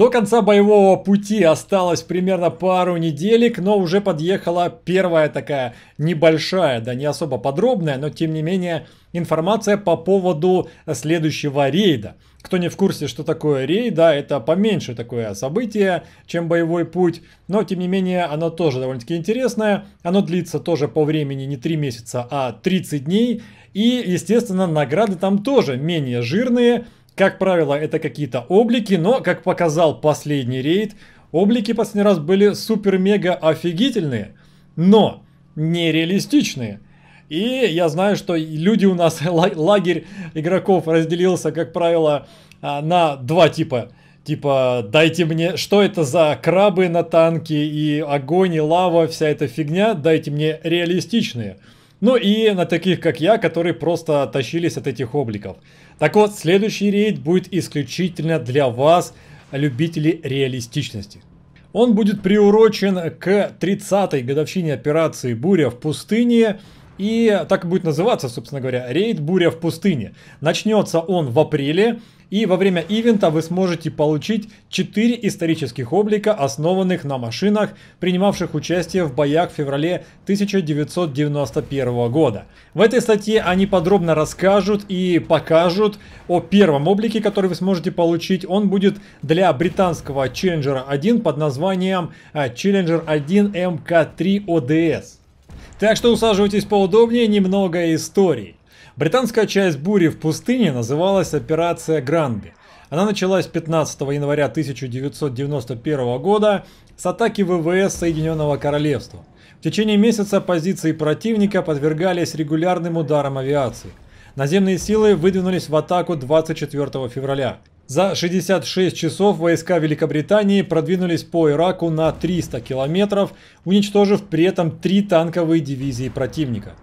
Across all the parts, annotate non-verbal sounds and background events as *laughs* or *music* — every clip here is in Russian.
До конца боевого пути осталось примерно пару неделек, но уже подъехала первая такая небольшая, да не особо подробная, но тем не менее информация по поводу следующего рейда. Кто не в курсе, что такое рейд, да, это поменьше такое событие, чем боевой путь, но тем не менее оно тоже довольно-таки интересное. Оно длится тоже по времени не 3 месяца, а 30 дней. И, естественно, награды там тоже менее жирные, как правило, это какие-то облики, но, как показал последний рейд, облики последний раз были супер-мега офигительные, но нереалистичные. И я знаю, что люди у нас, *laughs* лагерь игроков разделился, как правило, а, на два типа. Типа, дайте мне, что это за крабы на танке и огонь и лава, вся эта фигня, дайте мне реалистичные. Ну и на таких, как я, которые просто тащились от этих обликов. Так вот, следующий рейд будет исключительно для вас, любителей реалистичности. Он будет приурочен к 30-й годовщине операции «Буря в пустыне», и так и будет называться, собственно говоря, рейд «Буря в пустыне». Начнется он в апреле, и во время ивента вы сможете получить 4 исторических облика, основанных на машинах, принимавших участие в боях в феврале 1991 года. В этой статье они подробно расскажут и покажут о первом облике, который вы сможете получить. Он будет для британского Challenger 1 под названием Challenger 1 MK3 ODS. Так что усаживайтесь поудобнее, немного истории. Британская часть бури в пустыне называлась операция Гранби. Она началась 15 января 1991 года с атаки ВВС Соединенного Королевства. В течение месяца позиции противника подвергались регулярным ударам авиации. Наземные силы выдвинулись в атаку 24 февраля. За 66 часов войска Великобритании продвинулись по Ираку на 300 километров, уничтожив при этом три танковые дивизии противника.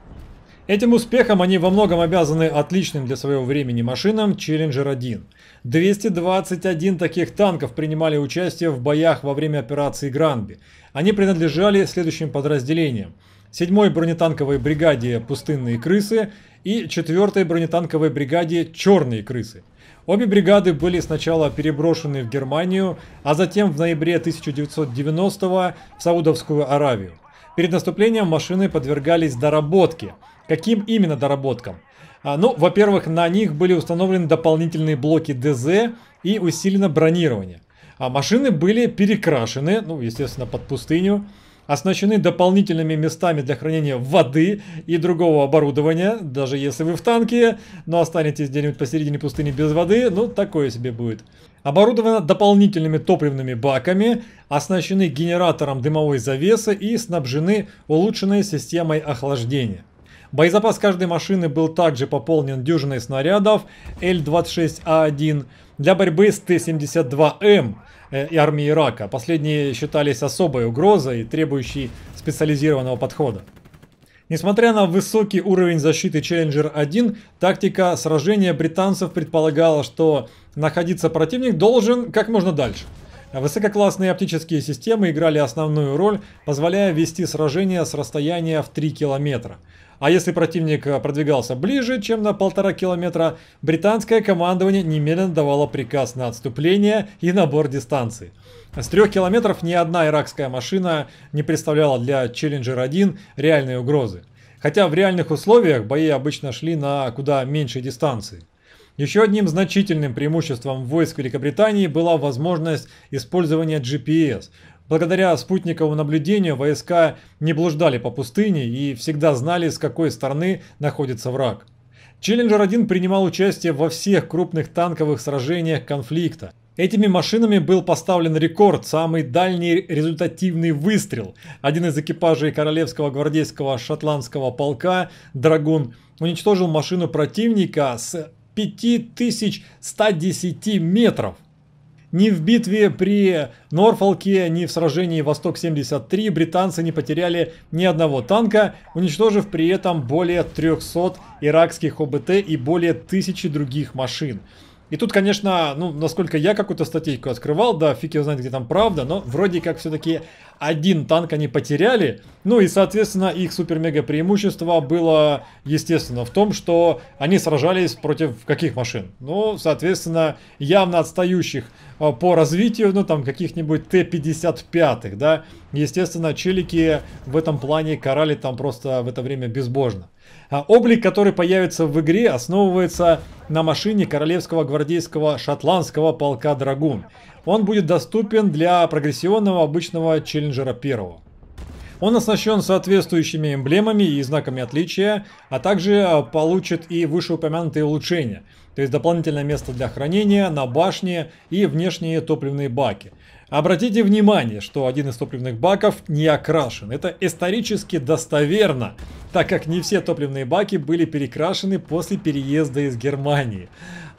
Этим успехом они во многом обязаны отличным для своего времени машинам Challenger 1. 221 таких танков принимали участие в боях во время операции Гранби. Они принадлежали следующим подразделениям. 7-й бронетанковой бригаде «Пустынные крысы» и 4-й бронетанковой бригаде «Черные крысы». Обе бригады были сначала переброшены в Германию, а затем в ноябре 1990-го в Саудовскую Аравию. Перед наступлением машины подвергались доработке. Каким именно доработкам? А, ну, во-первых, на них были установлены дополнительные блоки ДЗ и усилено бронирование. А машины были перекрашены, ну, естественно, под пустыню оснащены дополнительными местами для хранения воды и другого оборудования, даже если вы в танке, но останетесь где-нибудь посередине пустыни без воды, ну такое себе будет. Оборудовано дополнительными топливными баками, оснащены генератором дымовой завесы и снабжены улучшенной системой охлаждения. Боезапас каждой машины был также пополнен дюжиной снарядов L-26A1, для борьбы с Т-72М э, и армией Ирака. Последние считались особой угрозой, требующей специализированного подхода. Несмотря на высокий уровень защиты Челленджер-1, тактика сражения британцев предполагала, что находиться противник должен как можно дальше – а высококлассные оптические системы играли основную роль, позволяя вести сражения с расстояния в 3 километра. А если противник э, продвигался ближе, чем на полтора километра, британское командование немедленно давало приказ на отступление и набор дистанции. С трех километров ни одна иракская машина не представляла для Challenger-1 реальной угрозы. Хотя в реальных условиях бои обычно шли на куда меньшей дистанции. Еще одним значительным преимуществом войск Великобритании была возможность использования GPS. Благодаря спутниковому наблюдению войска не блуждали по пустыне и всегда знали, с какой стороны находится враг. Челленджер-1 принимал участие во всех крупных танковых сражениях конфликта. Этими машинами был поставлен рекорд, самый дальний результативный выстрел. Один из экипажей Королевского гвардейского шотландского полка «Драгун» уничтожил машину противника с 5110 метров. Ни в битве при Норфолке, ни в сражении Восток-73 британцы не потеряли ни одного танка, уничтожив при этом более 300 иракских ОБТ и более тысячи других машин. И тут, конечно, ну, насколько я какую-то статейку открывал, да, фиг его знает, где там правда, но вроде как все-таки один танк они потеряли. Ну и, соответственно, их супер-мега преимущество было, естественно, в том, что они сражались против каких машин? Ну, соответственно, явно отстающих э, по развитию, ну, там, каких-нибудь Т-55, да. Естественно, челики в этом плане карали там просто в это время безбожно. А, облик, который появится в игре, основывается на машине Королевского гвардейского шотландского полка Драгун. Он будет доступен для прогрессивного обычного челленджера первого. Он оснащен соответствующими эмблемами и знаками отличия, а также а, получит и вышеупомянутые улучшения, то есть дополнительное место для хранения на башне и внешние топливные баки. Обратите внимание, что один из топливных баков не окрашен. Это исторически достоверно, так как не все топливные баки были перекрашены после переезда из Германии.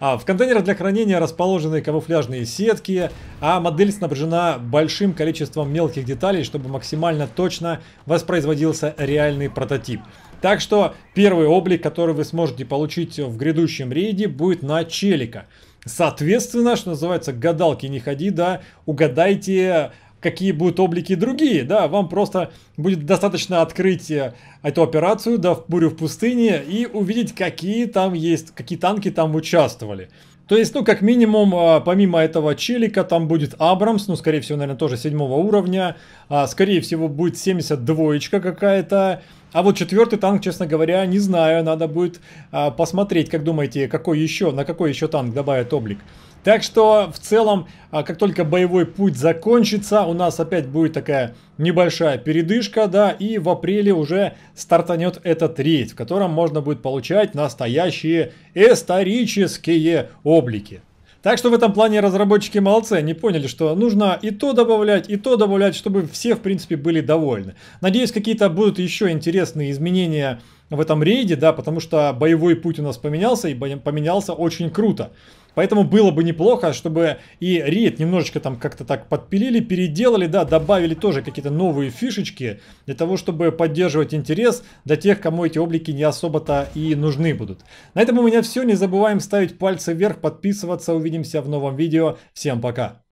А в контейнерах для хранения расположены камуфляжные сетки, а модель снабжена большим количеством мелких деталей, чтобы максимально точно воспроизводился реальный прототип. Так что первый облик, который вы сможете получить в грядущем рейде, будет на Челика. Соответственно, что называется, гадалки не ходи, да, угадайте, какие будут облики другие, да, вам просто будет достаточно открыть э, эту операцию, да, в бурю в пустыне и увидеть, какие там есть, какие танки там участвовали. То есть, ну, как минимум, э, помимо этого челика, там будет Абрамс, ну, скорее всего, наверное, тоже седьмого уровня. А, скорее всего, будет 72-очка какая-то. А вот четвертый танк, честно говоря, не знаю. Надо будет а, посмотреть, как думаете, какой еще, на какой еще танк добавят облик. Так что в целом, а, как только боевой путь закончится, у нас опять будет такая небольшая передышка, да, и в апреле уже стартанет этот рейд, в котором можно будет получать настоящие исторические облики. Так что в этом плане разработчики молодцы, они поняли, что нужно и то добавлять, и то добавлять, чтобы все, в принципе, были довольны. Надеюсь, какие-то будут еще интересные изменения в этом рейде, да, потому что боевой путь у нас поменялся, и поменялся очень круто. Поэтому было бы неплохо, чтобы и рейд немножечко там как-то так подпилили, переделали, да, добавили тоже какие-то новые фишечки для того, чтобы поддерживать интерес до тех, кому эти облики не особо-то и нужны будут. На этом у меня все. Не забываем ставить пальцы вверх, подписываться. Увидимся в новом видео. Всем пока!